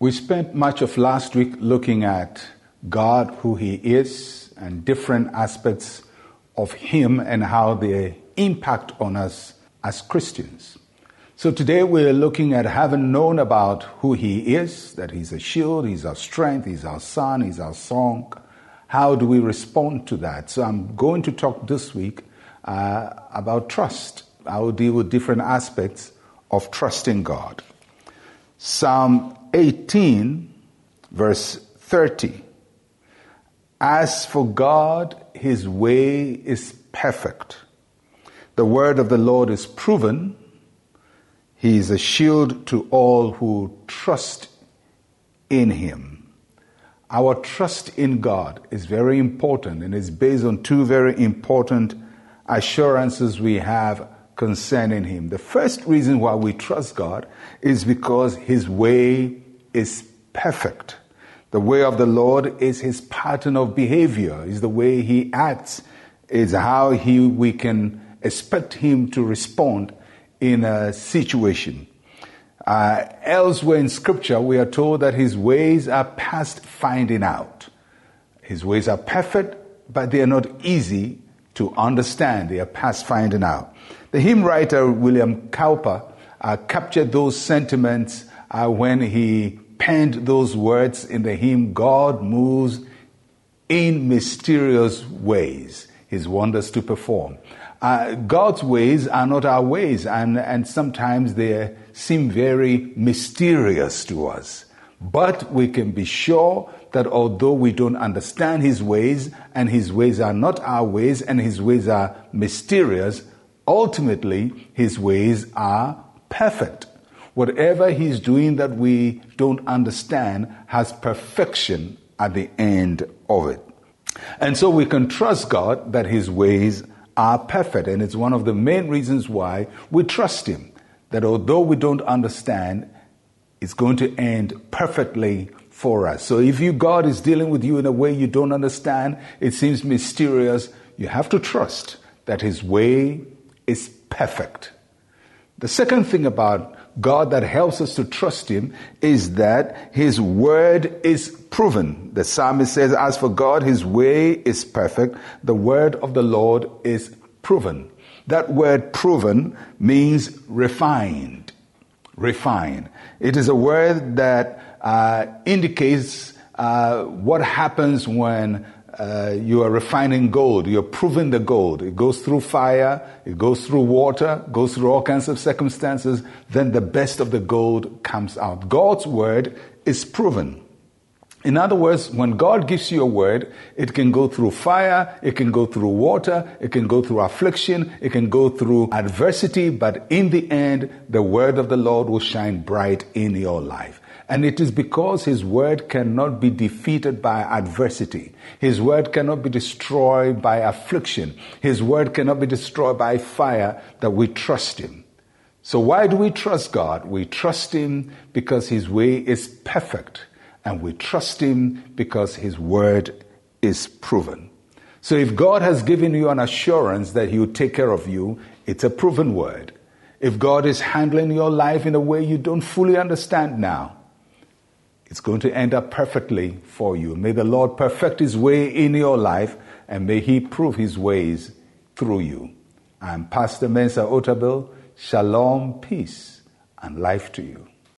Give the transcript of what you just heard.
We spent much of last week looking at God, who He is, and different aspects of Him and how they impact on us as Christians. So today we're looking at having known about who He is, that He's a shield, He's our strength, He's our sun, He's our song. How do we respond to that? So I'm going to talk this week uh, about trust. I will deal with different aspects of trusting God. Psalm 18, verse 30. As for God, his way is perfect. The word of the Lord is proven. He is a shield to all who trust in him. Our trust in God is very important and is based on two very important assurances we have concerning Him. The first reason why we trust God is because His way is perfect. The way of the Lord is His pattern of behavior, is the way He acts, is how he, we can expect Him to respond in a situation. Uh, elsewhere in Scripture, we are told that His ways are past finding out. His ways are perfect, but they are not easy to understand. They are past finding out. The hymn writer William Cowper uh, captured those sentiments uh, when he penned those words in the hymn God moves in mysterious ways, his wonders to perform. Uh, God's ways are not our ways, and, and sometimes they seem very mysterious to us. But we can be sure that although we don't understand his ways, and his ways are not our ways, and his ways are mysterious, ultimately his ways are perfect. Whatever he's doing that we don't understand has perfection at the end of it. And so we can trust God that his ways are perfect. And it's one of the main reasons why we trust him. That although we don't understand, it's going to end perfectly for us. So if you God is dealing with you in a way you don't understand, it seems mysterious, you have to trust that his way is perfect. The second thing about God that helps us to trust him is that his word is proven. The psalmist says, As for God, his way is perfect. The word of the Lord is proven. That word proven means refined refine. It is a word that uh, indicates uh, what happens when uh, you are refining gold. You're proving the gold. It goes through fire, it goes through water, goes through all kinds of circumstances. Then the best of the gold comes out. God's word is proven. In other words, when God gives you a word, it can go through fire, it can go through water, it can go through affliction, it can go through adversity, but in the end, the word of the Lord will shine bright in your life. And it is because His word cannot be defeated by adversity. His word cannot be destroyed by affliction. His word cannot be destroyed by fire that we trust Him. So why do we trust God? We trust Him because His way is perfect and we trust Him because His word is proven. So if God has given you an assurance that He will take care of you, it's a proven word. If God is handling your life in a way you don't fully understand now, it's going to end up perfectly for you. May the Lord perfect His way in your life and may He prove His ways through you. I'm Pastor Mensah Otabel. Shalom, peace, and life to you.